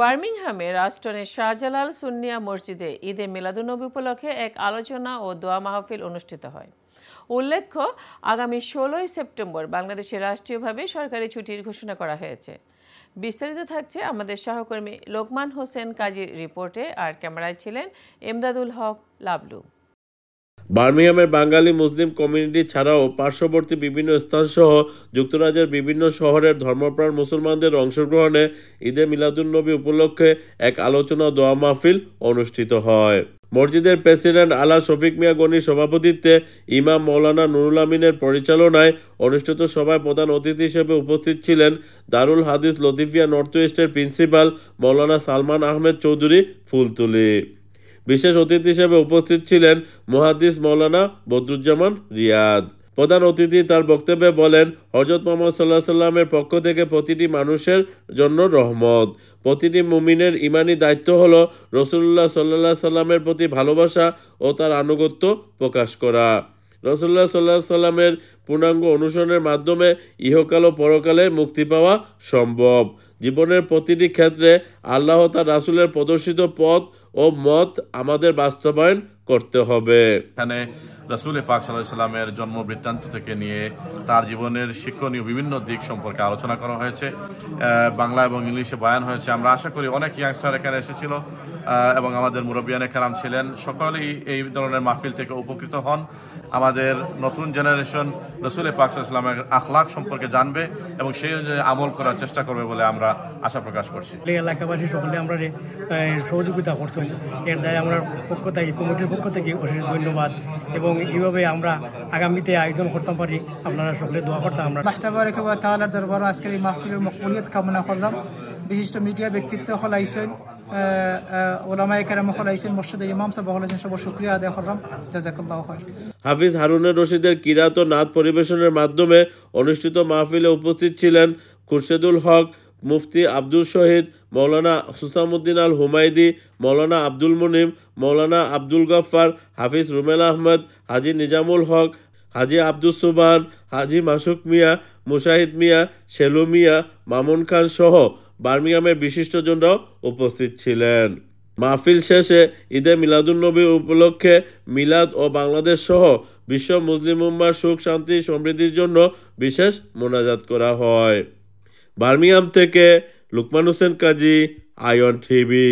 বার্মিংহামে রাষ্ট্রনের শাহজালাল সুন্নিয়া মসজিদে ঈদে মিলাদুনবী উপলক্ষে এক আলোচনা ও দোয়া মাহফিল অনুষ্ঠিত হয় উল্লেখ্য আগামী ষোলোই সেপ্টেম্বর বাংলাদেশে রাষ্ট্রীয়ভাবে সরকারি ছুটির ঘোষণা করা হয়েছে বিস্তারিত থাকছে আমাদের সহকর্মী লোকমান হোসেন কাজীর রিপোর্টে আর ক্যামেরায় ছিলেন এমদাদুল হক লাবলু বার্মিংহামের বাঙালি মুসলিম কমিউনিটি ছাড়াও পার্শ্ববর্তী বিভিন্ন স্থান সহ যুক্তরাজ্যের বিভিন্ন শহরের ধর্মপ্রাণ মুসলমানদের অংশগ্রহণে ঈদে নবী উপলক্ষে এক আলোচনা দোয়া মাহফিল অনুষ্ঠিত হয় মসজিদের প্রেসিডেন্ট আলা শফিক মিয়া গনির সভাপতিত্বে ইমাম মৌলানা নুরুল আমিনের পরিচালনায় অনুষ্ঠিত সভায় প্রধান অতিথি হিসেবে উপস্থিত ছিলেন দারুল হাদিস লতিফিয়া নর্থ ইস্টের প্রিন্সিপাল মৌলানা সালমান আহমেদ চৌধুরী ফুলতুলি বিশেষ অতিথি হিসেবে উপস্থিত ছিলেন মহাদিস মৌলানা বদরুজ্জামান রিয়াদ প্রধান অতিথি তার বক্তব্যে বলেন হজরত মোহাম্মদ সাল্লাহ সাল্লামের পক্ষ থেকে প্রতিটি মানুষের জন্য রহমত প্রতিটি মুমিনের ইমানি দায়িত্ব হল রসুল্লাহ সাল্লাহ সাল্লামের প্রতি ভালোবাসা ও তার আনুগত্য প্রকাশ করা রসুল্লাহ সাল্লাহ সাল্লামের পূর্ণাঙ্গ অনুসরণের মাধ্যমে ইহকাল ও পরকালে মুক্তি পাওয়া সম্ভব জীবনের প্রতিটি ক্ষেত্রে আল্লাহ তার রাসুলের প্রদর্শিত পথ ও মত আমাদের বাস্তবায়ন করতে হবে এখানে রাসুল পাক সাল্লাহিসাল্লামের জন্ম বৃত্তান্ত থেকে নিয়ে তার জীবনের শিক্ষণীয় বিভিন্ন দিক সম্পর্কে আলোচনা করা হয়েছে বাংলা এবং ইংলিশে বায়ান হয়েছে আমরা আশা করি অনেক ইয়াংস্টার এখানে এসেছিল এবং আমাদের মুরব্বিয়ানে কালাম ছিলেন সকলেই এই ধরনের মাহফিল থেকে উপকৃত হন আমাদের নতুন জেনারেশন রসুল পাক ইসলামের আখলাখ সম্পর্কে জানবে এবং সেই অনুযায়ী আমল করার চেষ্টা করবে বলে আমরা আশা প্রকাশ করছি এলাকাবাসী সকলে আমরা সহযোগিতা করছি এর দায় আমরা পক্ষ থেকে কমিটির পক্ষ থেকে অশেষ ধন্যবাদ এবং এইভাবে আমরা আগামীতে আয়োজন করতে পারি আপনারা সকলে দোয়া করতাম আমরা তাহলে দরবার আজকের এই মাহফিলের মকবুলিয়ত কামনা করলাম বিশিষ্ট মিডিয়া ব্যক্তিত্ব হল আইসেন ওলামায় কেরাম হল মসজিদের ইমাম সাহেব হল সবার শুক্রিয়া আদায় করলাম জাজাকাল্লাহ হয় হাফিজ হারুনের রশিদের কিরাত ও নাত পরিবেশনের মাধ্যমে অনুষ্ঠিত মাহফিলে উপস্থিত ছিলেন খুরশেদুল হক মুফতি আব্দুল শহীদ মৌলানা সুসামুদ্দিন আল হুমায়দি মৌলানা আব্দুল মুনিম মৌলানা আব্দুল গফফার হাফিজ রুমেল আহমদ হাজি নিজামুল হক হাজি আব্দুল সুবান হাজি মাসুক মিয়া মুশাহিদ মিয়া সেলু মিয়া মামুন খান সহ বার্মিংহামের বিশিষ্টজনরাও উপস্থিত ছিলেন মাহফিল শেষে ঈদে মিলাদুলনবী উপলক্ষে মিলাদ ও বাংলাদেশ সহ বিশ্ব মুসলিম উম্মার সুখ শান্তি সমৃদ্ধির জন্য বিশেষ মোনাজাত করা হয় বার্মিংহাম থেকে লুকমান হোসেন কাজী আয়ন টিভি